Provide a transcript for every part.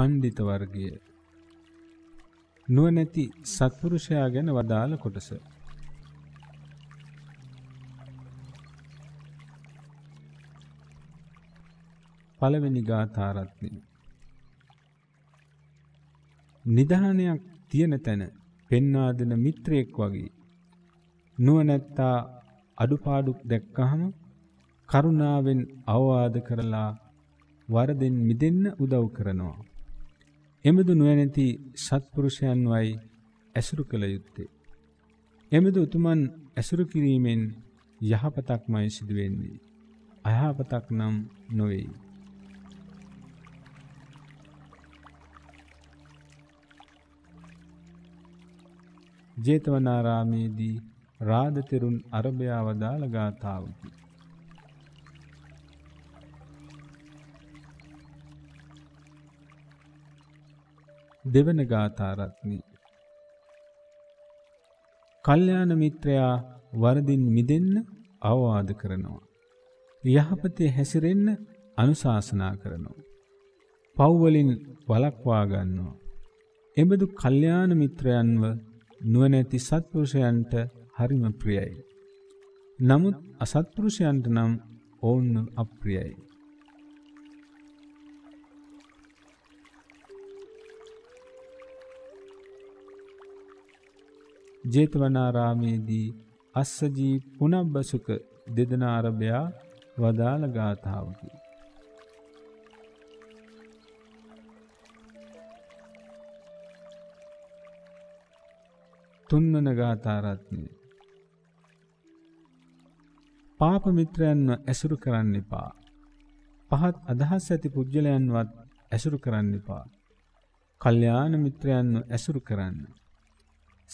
පණ්ඩිතවර්ගය නුවණැති සත්පුරුෂයා ගැන වදාළ කොටස පළවෙනි ගාථාරත්නය නිධානයක් තියෙන තැන පෙන්වා දෙන මිත්‍රයෙක් වගේ නුවණැත්තා අඩුපාඩු දැක්කහම කරුණාවෙන් අවවාද කරලා වරදෙන් මිදෙන්න උදව් කරනවා එමෙදු නුවණැති සත්පුරුෂයන් වයි ඇසුරු කළ යුත්තේ. එමෙදු උතුමන් ඇසුරු කිරීමෙන් යහපතක්මයි සිදු වෙන්නේ. අයහපතක් නම් නොවේ. ජේතවනාරාමේදී රාධතෙරුන් අරභයා වදාළ ගාථාවකි. දෙවන ගාථාරත්නය. කල්්‍යාන මිත්‍රයා වරදින් මිදෙන්න අවවාද කරනවා. යහපතේ හැසිරෙන්න අනුශාසනා කරනවා. පව්වලින් වලක්වා ගන්නවා. එබඳු කල්්‍යාන මිත්‍රයන්ව නුවණැති සත්පුරුෂයන්ට හරිම ප්‍රියයි. නමුත් අසත්පුරුෂයන්ට නම් ඔවුන් අප්‍රියයි. ජේතවනාරාමේදී අස්සජී පුනබ්බසුක දෙදෙනා අරබයා වදාළ ගාථාවකි. තුන්වන ගාථාරත්නය පාප මිත්‍රයන්ව ඇසුරු කරන්න එපා. පහත් අදහස් ඇති පුද්ගලයන්වත් ඇසුරු කරන්න එපා. කල්යාණ මිත්‍රයන්ව ඇසුරු කරන්න.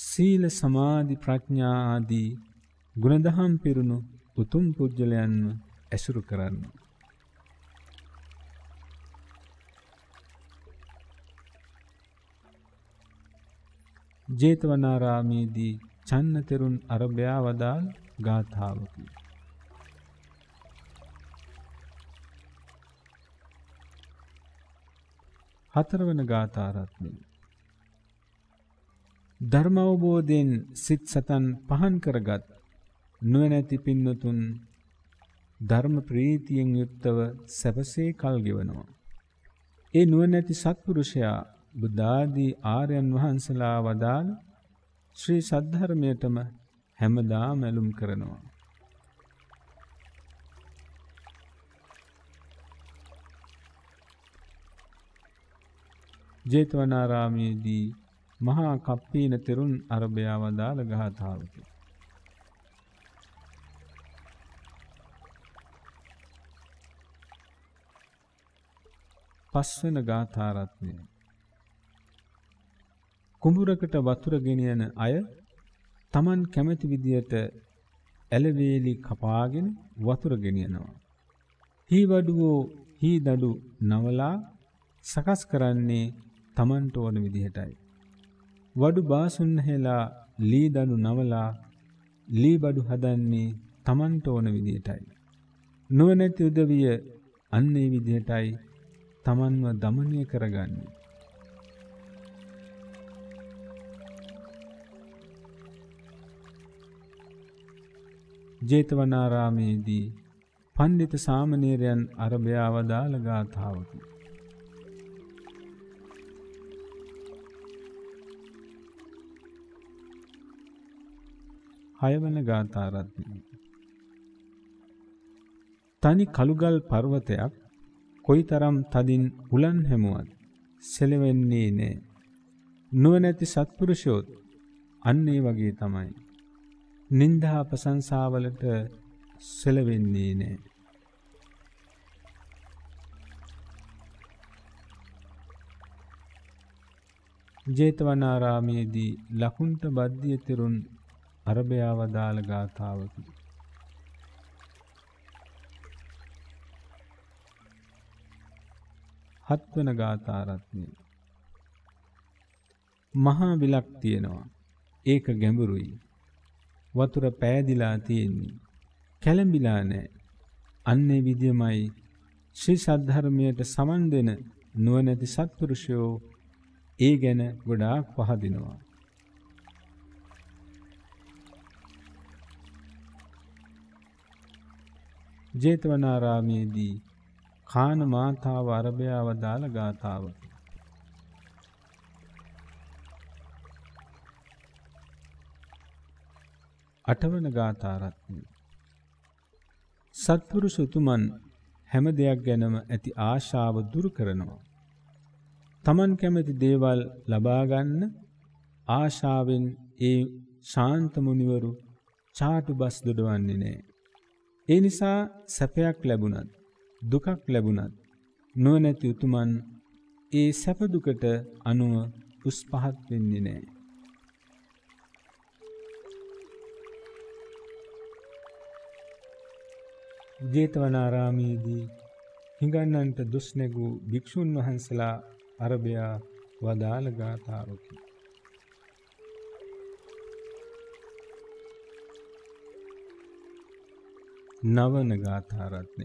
සීල සමාධි ප්‍රඥා ආදී ගුණදහම් පිරුණු උතුම් පුජ්‍යලයන්ව ඇසුරු කරන්න. ජේතවනාරාමේදී චන්නතෙරුන් අරභයා වදාල් ගාථාවකි. හතරවන ගාථාරත්නය ධර්මවබෝධයෙන් සිත් සතන් පහන් කරගත් නුවණැති පින්නතුන් ධර්ම ප්‍රීතියෙන් යුක්තව සැපසේ කල් ගෙවනවා. ඒ නුවණැති සත්පුරුෂයා බුද්ධාදී ආර්යයන් වහන්සලා වදාළ ශ්‍රී සද්ධර්මයටම හැමදාම ඇලුම් කරනවා. ජේතවනාරාමයේදී මහා කප්පීන තෙරුන් අරභයා වදාළ ගාථාවකි. පස්වන ගාථාරත්නය කුඹුරකට වතුර ගෙනියන අය Taman කැමති විදියට ඇලවේලි කපාගෙන වතුර ගෙනියනවා. හීවඩුවෝ හීදඩු නවලා සකස් කරන්නේ Tamanට ඕන විදිහටයි. වඩු බාසුන්හෙලා ලී දඩු නවලා ලී බඩු හදන්නේ තමන්ට ඕන විදියටයි. නුවනැති උදවිය අන්නේ විදිහටයි තමන්ව දමනය කරගන්නේ. ජේතවනාරාමේදී පණ්ඩිත සාමනීරයන් අරභයාව දාළගාථාවකි. හයවන ගාථාරත්නය. තනි කළුගල් පර්වතයක් කොයිතරම් තදින් උලන් හැමුවත් සෙලවෙන්නේ නෑ. නුවණැති සත්පුරුෂයොත් අන්න ඒ වගේ තමයි. නින්දා ප්‍රශංසාවලට සෙලවෙන්නේ නෑ. ජේතවනාරාමේදී ලකුන්ට බද්ධිය තෙරුන් අරභයාවදාළ ගාථාවකි. හත්වන ගාථාරත්නය මහා විලක් තියෙනවා ඒක ගැඹුරුයි වතුර පෑදිලා තියෙන්නේ කැළඹිලා නෑ අන්නේ විදියමයි ශ්‍රී සද්ධර්මයට සමන් දෙන නුවණැති සත්පුරුෂයෝ ඒ ගැන ගොඩාක් පහදිනවා ජේතවනාරාමේදී කාන මාතාව අරභයාව දාල ගාථාව. අටවන ගාථාරත්න. සත්පුරු සුතුමන් හැම දෙයක් ගැනම ඇති ආශාව දුරු කරනවා. තමන් කැමැති දේවල් ලබාගන්න ආශාවෙන් ඒ ශාන්තමුනිවරු චාටු බස් දොඩවන්නේ නෑ. ඒ නිසා සැපයක් ලැබුණත් දුකක් ලැබුණත් නුවණැති උතුමන් ඒ සැප දුකට අනුව පුස්පහත් වෙන්නේ නැහැ. ජේතවනාරාමයේදී හිඟන්නන්ට දුස් නැගූ භික්ෂුන් වහන්සලා අරබයා වදාළ ගාථාවකි. නවන ගාථාරත්නය.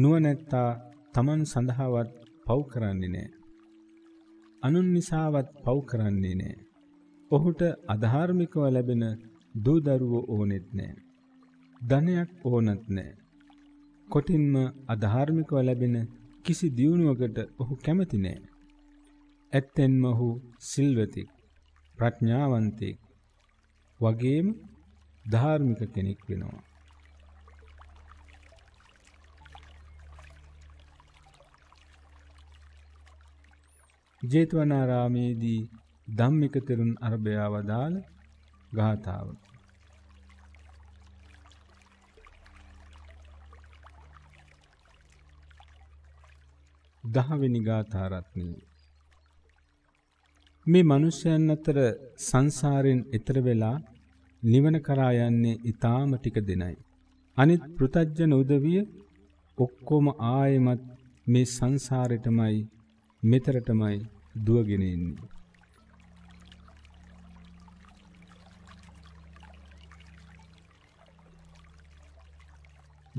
නුවනැත්තා තමන් සඳහාවත් පව් කරන්නේ නෑ. අනුන් නිසාවත් පව් කරන්නේ නෑ. ඔහුට අධාර්මිකව ලැබෙන දූදරුවෝ ඕනෙත් නෑ. ධනයක් ඕනත් නෑ. කොටින්ම අධාර්මිකව ලැබෙන කිසි දියුණුවකට ඔහු කැමති නෑ. ඇත්තෙන්ම ඔහු සිල්වතෙක් ප්‍රඥාවන්තෙක් වගේම ධාර්මික කෙනෙක් වෙනවා. ජේතවනාරාමේදී ධම්මික තෙරුන් අරබයා වදාළ ගාථාව. දහවෙනි ගාථාරත්නී මේ මිනිසයන් අතර සංසාරයෙන් එතර වෙලා නිවන කරා යන්නේ ඊටාම ටික දෙනයි. අනිත් පෘතජ්ජන උදවිය ඔක්කොම ආයෙමත් මේ සංසාරෙටමයි මෙතරටමයි දුවගෙන එන්නේ.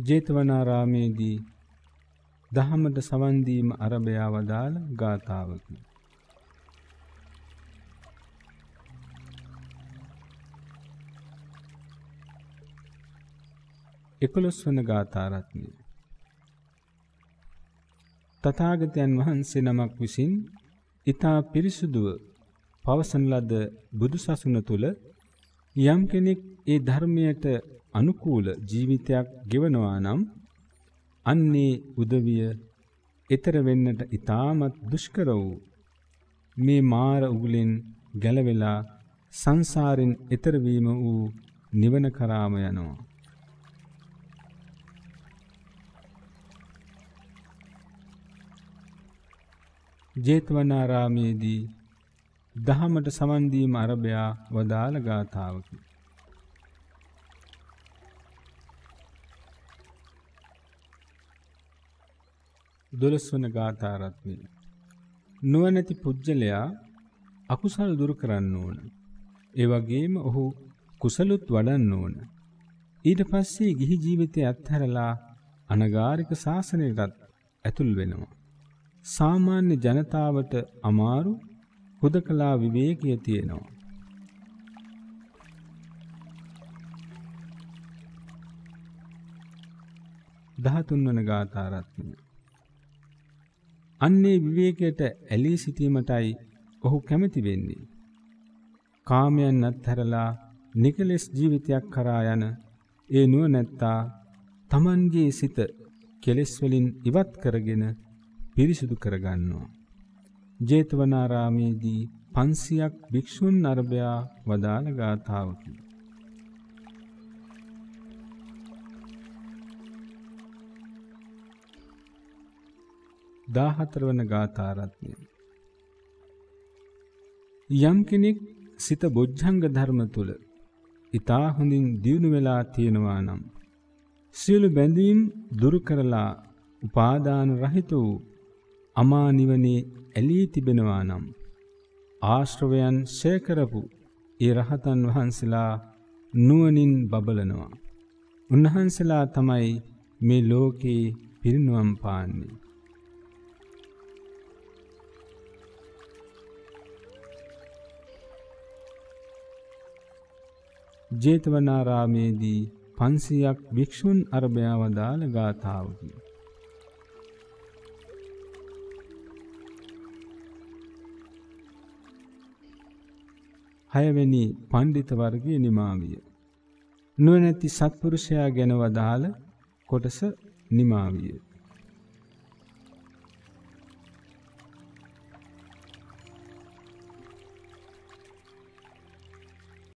ජේතවනාරාමේදී දහමට සවන් දීම අරබයා වදාළ ගාථාවකි. එකොළොස් වන ගාථාරත්නය. තථාගතයන් වහන්සේ නමක් විසින් ඊතා පිරිසුදුව පවසන ලද බුදු සසුන තුළ යම් කෙනෙක් ඒ ධර්මයට අනුකූල ජීවිතයක් ගෙවනවා නම් අන්නේ උදවිය ඊතර වෙන්නට ඊටමත් දුෂ්කර වූ මේ මාර උගුලෙන් ගැලවෙලා සංසාරෙන් ඊතර වීම වූ නිවන කරාම යනවා ජේතවනාරාමේදී දහමට සමන්දීම අරභයා වදාළ ගාථාවකි. දොළස්වන ගාථාරත්නය නුවනැති පුද්ගලයා අකුසල් දුරු කරන්න ඕන. එවගේම ඔහු කුසලුත් වඩන්න ඕන. ඊට පස්සේ ගිහි ජීවිතය අත්හැරලා අනගාරික ශාසනයටත් ඇතුල් වෙනවා. සාමාන්‍ය ජනතාවට අමාරු හුදකලා විවේකය තියෙනවා. දහතුන් වන ගාථාරත්නය. අන්නේ විවේකයට ඇලී සිටීමටයි ඔහු කැමති වෙන්නේ. කාමයන් අත්හැරලා නිකලෙස් ජීවිතයක් කරා යන ඒ නුවණැත්තා Tamanගේ සිත කෙලෙස් වලින් ඉවත් කරගෙන පිරිසිදු කරගන්නවා. ජේතවනාරාමේදී පන්සියක් භික්‍ෂූන් නරභයා වදාළ ගාථාවකි. දාහතරවන ගාථාරත්නය. යම් කෙනෙක් සිත බොජ්ජංග ධර්ම තුළ ඉතා හොඳින් දියුණු වෙලා තියෙනවා නම්. සියලු බැඳීම් දුරු කරලා උපාදාන රහිත වූ අමා නිවනේ ඇලී තිබෙනවා නම් ආශ්‍රවයන් ෂය කරපු ඒ රහතන් වහන්සලා නුවණින් බබලනවා. උන්වහන්සලා තමයි මේ ලෝකේ පිරිනුවම් පාන්නේ. ජේතවනාරාමේදී 500ක් භික්ෂුන් අරබයා වදාළ ගාථාවකි. හයවැනි පණ්ඩිත වර්ගයේ නිමා විය. නුවණැති සත්පුරුෂයා ගැන වදාළ කොටස නිමා විය.